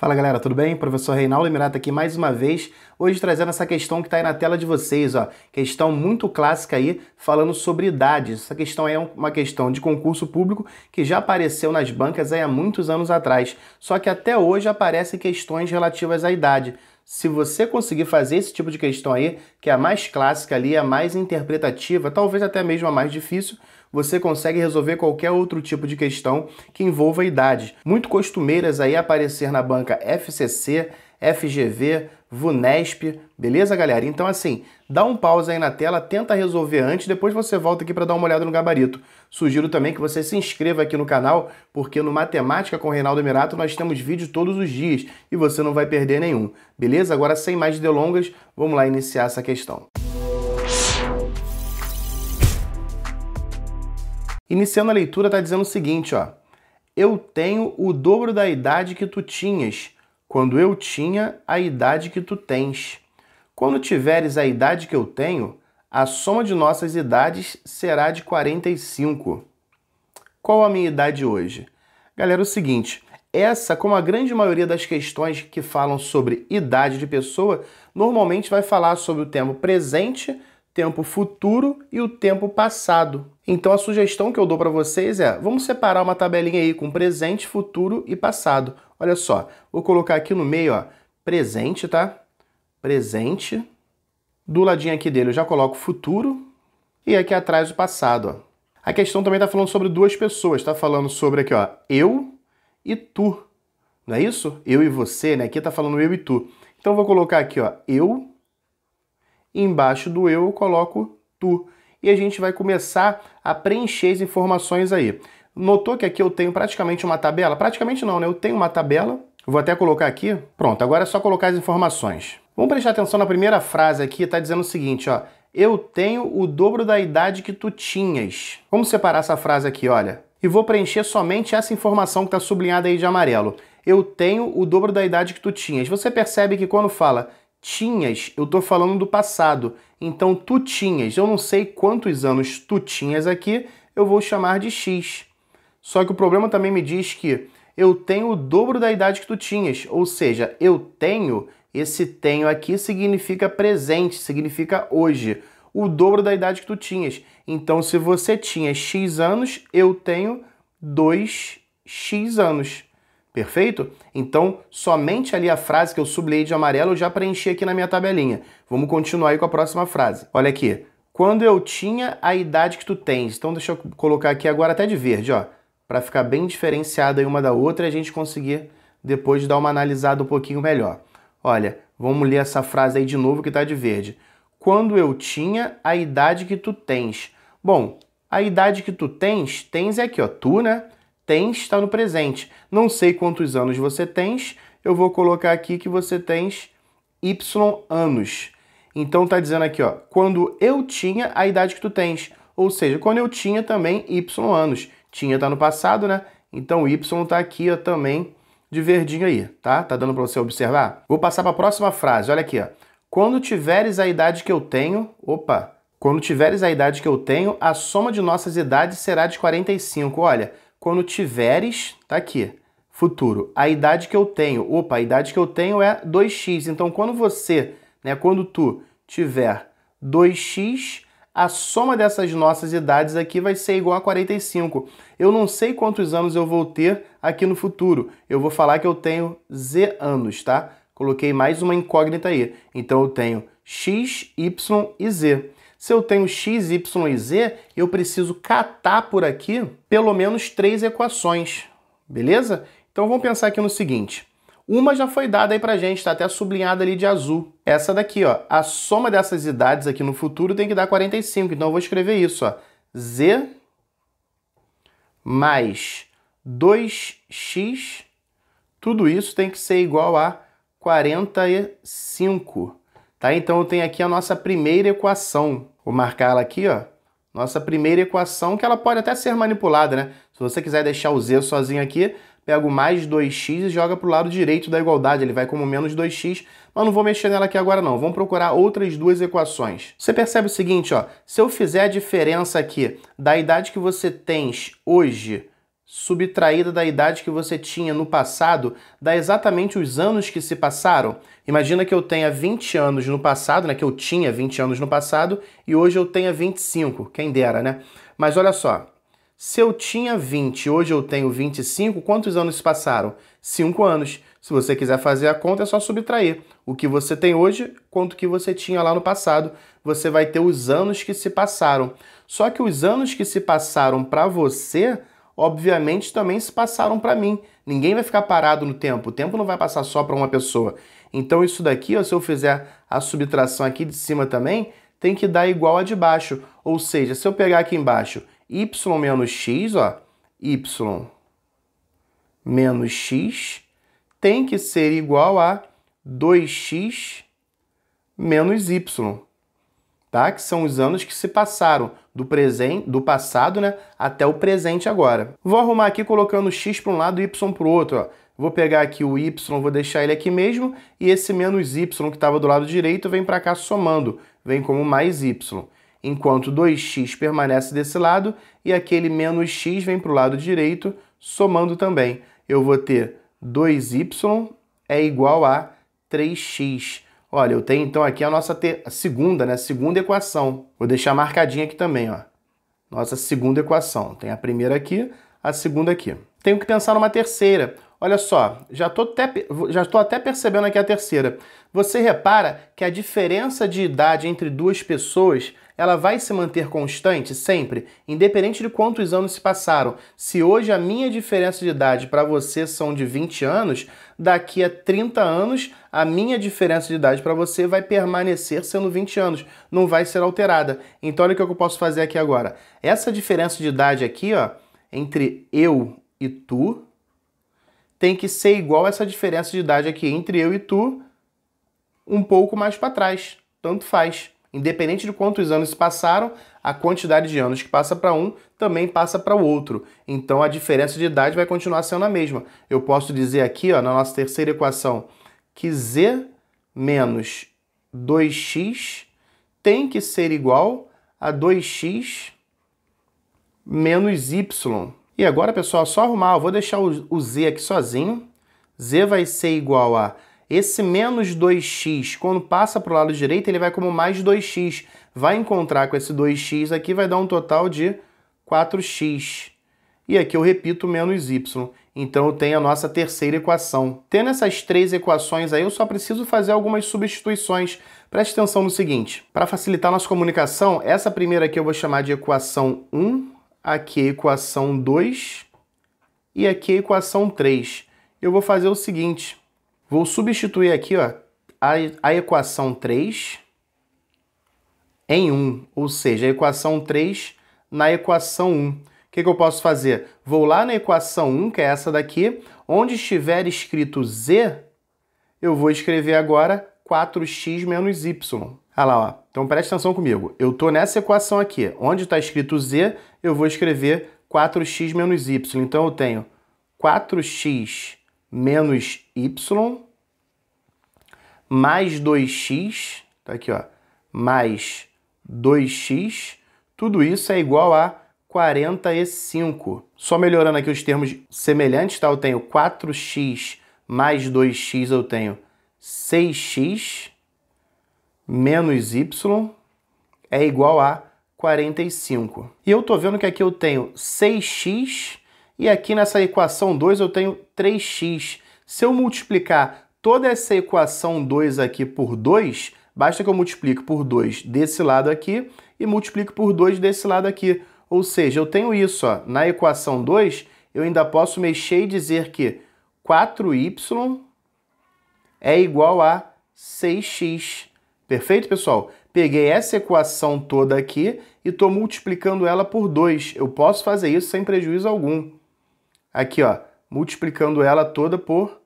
Fala galera, tudo bem? Professor Reinaldo Emirata aqui mais uma vez, hoje trazendo essa questão que está aí na tela de vocês, ó. Questão muito clássica aí, falando sobre idades. Essa questão é uma questão de concurso público que já apareceu nas bancas aí há muitos anos atrás. Só que até hoje aparecem questões relativas à idade. Se você conseguir fazer esse tipo de questão aí, que é a mais clássica ali, a mais interpretativa, talvez até mesmo a mais difícil, você consegue resolver qualquer outro tipo de questão que envolva idades. Muito costumeiras aí aparecer na banca FCC, FGV, VUNESP, beleza, galera? Então, assim, dá um pause aí na tela, tenta resolver antes, depois você volta aqui para dar uma olhada no gabarito. Sugiro também que você se inscreva aqui no canal, porque no Matemática com Reinaldo Mirato nós temos vídeo todos os dias e você não vai perder nenhum, beleza? Agora, sem mais delongas, vamos lá iniciar essa questão. Iniciando a leitura, está dizendo o seguinte, ó. Eu tenho o dobro da idade que tu tinhas quando eu tinha a idade que tu tens. Quando tiveres a idade que eu tenho, a soma de nossas idades será de 45. Qual a minha idade hoje? Galera, é o seguinte, essa, como a grande maioria das questões que falam sobre idade de pessoa, normalmente vai falar sobre o tempo presente, tempo futuro e o tempo passado. Então a sugestão que eu dou para vocês é: vamos separar uma tabelinha aí com presente, futuro e passado Olha só, vou colocar aqui no meio, ó, presente, tá? Presente. Do ladinho aqui dele eu já coloco futuro e aqui atrás o passado, ó. A questão também está falando sobre duas pessoas, está falando sobre aqui, ó, eu e tu. Não é isso? Eu e você, né? Aqui está falando eu e tu. Então eu vou colocar aqui, ó, eu. embaixo do eu eu coloco tu. E a gente vai começar a preencher as informações aí. Notou que aqui eu tenho praticamente uma tabela? Praticamente não, né? Eu tenho uma tabela. vou até colocar aqui. Pronto, agora é só colocar as informações. Vamos prestar atenção na primeira frase aqui, está dizendo o seguinte, ó. Eu tenho o dobro da idade que tu tinhas. Vamos separar essa frase aqui, olha. E vou preencher somente essa informação que está sublinhada aí de amarelo. Eu tenho o dobro da idade que tu tinhas. Você percebe que quando fala tinhas, eu estou falando do passado. Então, tu tinhas, eu não sei quantos anos tu tinhas aqui, eu vou chamar de X. Só que o problema também me diz que eu tenho o dobro da idade que tu tinhas, ou seja, eu tenho, esse tenho aqui significa presente, significa hoje, o dobro da idade que tu tinhas. Então, se você tinha X anos, eu tenho 2X anos. Perfeito? Então, somente ali a frase que eu sublinhei de amarelo eu já preenchi aqui na minha tabelinha. Vamos continuar aí com a próxima frase. Olha aqui. Quando eu tinha a idade que tu tens. Então, deixa eu colocar aqui agora até de verde, ó para ficar bem diferenciada uma da outra e a gente conseguir depois dar uma analisada um pouquinho melhor. Olha, vamos ler essa frase aí de novo que está de verde. Quando eu tinha a idade que tu tens. Bom, a idade que tu tens, tens é aqui, ó, tu, né? Tens está no presente. Não sei quantos anos você tens, eu vou colocar aqui que você tens y anos. Então tá dizendo aqui, ó, quando eu tinha a idade que tu tens, ou seja, quando eu tinha também y anos. Tinha tá no passado, né? Então Y tá aqui ó, também de verdinho aí, tá? Tá dando para você observar? Vou passar para a próxima frase, olha aqui. Ó. Quando tiveres a idade que eu tenho... Opa! Quando tiveres a idade que eu tenho, a soma de nossas idades será de 45. Olha, quando tiveres, tá aqui, futuro. A idade que eu tenho, opa, a idade que eu tenho é 2x. Então, quando você, né, quando tu tiver 2x, a soma dessas nossas idades aqui vai ser igual a 45. Eu não sei quantos anos eu vou ter aqui no futuro. Eu vou falar que eu tenho Z anos, tá? Coloquei mais uma incógnita aí. Então eu tenho X, Y e Z. Se eu tenho x, y e z, eu preciso catar por aqui pelo menos três equações, beleza? Então vamos pensar aqui no seguinte. Uma já foi dada aí pra gente, tá até sublinhada ali de azul. Essa daqui, ó. A soma dessas idades aqui no futuro tem que dar 45. Então eu vou escrever isso, ó. Z mais 2x, tudo isso tem que ser igual a 45. Tá? Então eu tenho aqui a nossa primeira equação. Vou marcar ela aqui, ó. Nossa primeira equação, que ela pode até ser manipulada, né? Se você quiser deixar o Z sozinho aqui, pego mais 2x e joga para o lado direito da igualdade, ele vai como menos 2x, mas não vou mexer nela aqui agora não, vamos procurar outras duas equações. Você percebe o seguinte, ó, se eu fizer a diferença aqui da idade que você tens hoje subtraída da idade que você tinha no passado, dá exatamente os anos que se passaram. Imagina que eu tenha 20 anos no passado, né, que eu tinha 20 anos no passado, e hoje eu tenha 25, quem dera, né? Mas olha só, se eu tinha 20, hoje eu tenho 25, quantos anos se passaram? 5 anos. Se você quiser fazer a conta, é só subtrair o que você tem hoje quanto que você tinha lá no passado. Você vai ter os anos que se passaram. Só que os anos que se passaram para você, obviamente também se passaram para mim. Ninguém vai ficar parado no tempo. O tempo não vai passar só para uma pessoa. Então isso daqui, ó, se eu fizer a subtração aqui de cima também, tem que dar igual a de baixo. Ou seja, se eu pegar aqui embaixo y menos x, ó, y menos x tem que ser igual a 2x menos y, tá? Que são os anos que se passaram do presente, do passado, né, até o presente agora. Vou arrumar aqui colocando x para um lado e y para o outro, ó. Vou pegar aqui o y, vou deixar ele aqui mesmo, e esse menos y que estava do lado direito vem para cá somando, vem como mais y enquanto 2x permanece desse lado e aquele menos x vem para o lado direito, somando também. Eu vou ter 2y é igual a 3x. Olha, eu tenho então aqui a nossa segunda, né? Segunda equação. Vou deixar marcadinha aqui também, ó. Nossa segunda equação. Tem a primeira aqui, a segunda aqui. Tenho que pensar numa terceira. Olha só, já estou até, já até percebendo aqui a terceira. Você repara que a diferença de idade entre duas pessoas ela vai se manter constante sempre, independente de quantos anos se passaram. Se hoje a minha diferença de idade para você são de 20 anos, daqui a 30 anos a minha diferença de idade para você vai permanecer sendo 20 anos, não vai ser alterada. Então olha o que eu posso fazer aqui agora. Essa diferença de idade aqui, ó, entre eu e tu, tem que ser igual essa diferença de idade aqui entre eu e tu, um pouco mais para trás. Tanto faz. Independente de quantos anos se passaram, a quantidade de anos que passa para um também passa para o outro. Então a diferença de idade vai continuar sendo a mesma. Eu posso dizer aqui, ó, na nossa terceira equação, que z menos 2x tem que ser igual a 2x menos y. E agora, pessoal, só arrumar, eu vou deixar o z aqui sozinho. z vai ser igual a esse menos 2x, quando passa para o lado direito, ele vai como mais 2x. Vai encontrar com esse 2x aqui, vai dar um total de 4x. E aqui eu repito menos y. Então eu tenho a nossa terceira equação. Tendo essas três equações aí, eu só preciso fazer algumas substituições. Preste atenção no seguinte. Para facilitar nossa comunicação, essa primeira aqui eu vou chamar de equação 1, aqui é equação 2 e aqui é equação 3. Eu vou fazer o seguinte. Vou substituir aqui ó, a, a equação 3 em 1, ou seja, a equação 3 na equação 1. O que, que eu posso fazer? Vou lá na equação 1, que é essa daqui, onde estiver escrito z, eu vou escrever agora 4x menos y. Olha lá, ó. Então preste atenção comigo. Eu estou nessa equação aqui. Onde está escrito z, eu vou escrever 4x menos y. Então eu tenho 4x menos y mais 2x, tá aqui, ó, mais 2x, tudo isso é igual a 45. Só melhorando aqui os termos semelhantes, tá? Eu tenho 4x mais 2x, eu tenho 6x menos y é igual a 45. E eu tô vendo que aqui eu tenho 6x e aqui nessa equação 2 eu tenho 3x. Se eu multiplicar toda essa equação 2 aqui por 2, basta que eu multiplique por 2 desse lado aqui e multiplique por 2 desse lado aqui. Ou seja, eu tenho isso, ó, na equação 2, eu ainda posso mexer e dizer que 4y é igual a 6x. Perfeito, pessoal? Peguei essa equação toda aqui e estou multiplicando ela por 2. Eu posso fazer isso sem prejuízo algum aqui ó, multiplicando ela toda por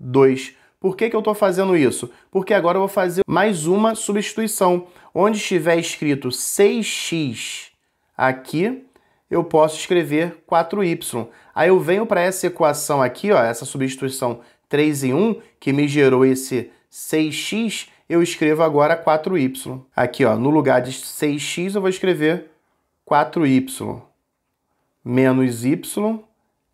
2. Por que, que eu estou fazendo isso? Porque agora eu vou fazer mais uma substituição. Onde estiver escrito 6x aqui, eu posso escrever 4y. Aí eu venho para essa equação aqui, ó, essa substituição 3 em 1, que me gerou esse 6x, eu escrevo agora 4y. Aqui, ó, no lugar de 6x, eu vou escrever 4y menos y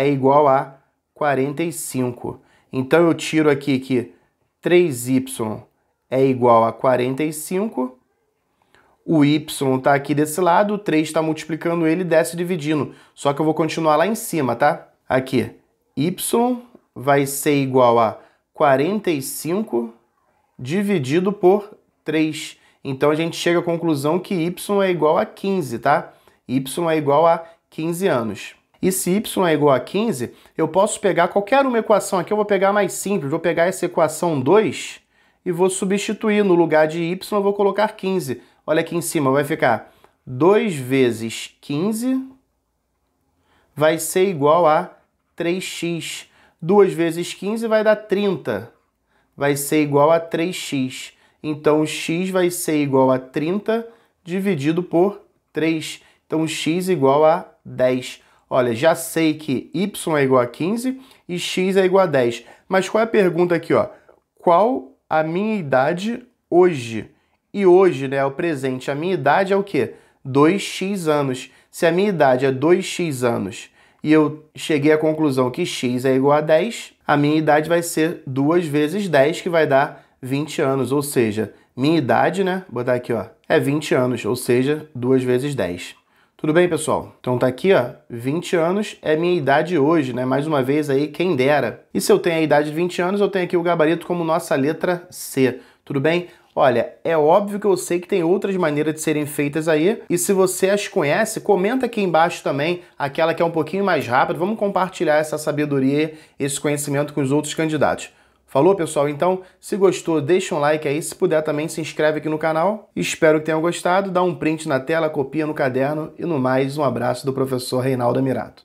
é igual a 45. Então eu tiro aqui que 3y é igual a 45. O y está aqui desse lado, o 3 está multiplicando ele e desce dividindo. Só que eu vou continuar lá em cima, tá? Aqui, y vai ser igual a 45 dividido por 3. Então a gente chega à conclusão que y é igual a 15, tá? y é igual a 15 anos. E se y é igual a 15, eu posso pegar qualquer uma equação aqui, eu vou pegar mais simples, vou pegar essa equação 2 e vou substituir. No lugar de y, eu vou colocar 15. Olha aqui em cima, vai ficar 2 vezes 15 vai ser igual a 3x. 2 vezes 15 vai dar 30, vai ser igual a 3x. Então, x vai ser igual a 30 dividido por 3. Então, x igual a 10. Olha, já sei que y é igual a 15 e x é igual a 10. Mas qual é a pergunta aqui, ó? Qual a minha idade hoje? E hoje, né, é o presente. A minha idade é o quê? 2x anos. Se a minha idade é 2x anos e eu cheguei à conclusão que x é igual a 10, a minha idade vai ser 2 vezes 10, que vai dar 20 anos. Ou seja, minha idade, né, vou botar aqui, ó, é 20 anos, ou seja, 2 vezes 10. Tudo bem, pessoal? Então tá aqui, ó, 20 anos é minha idade hoje, né? Mais uma vez aí, quem dera. E se eu tenho a idade de 20 anos, eu tenho aqui o gabarito como nossa letra C. Tudo bem? Olha, é óbvio que eu sei que tem outras maneiras de serem feitas aí, e se você as conhece, comenta aqui embaixo também aquela que é um pouquinho mais rápida. Vamos compartilhar essa sabedoria, esse conhecimento com os outros candidatos. Falou, pessoal? Então, se gostou, deixa um like aí. Se puder também, se inscreve aqui no canal. Espero que tenham gostado. Dá um print na tela, copia no caderno. E no mais, um abraço do professor Reinaldo Mirato.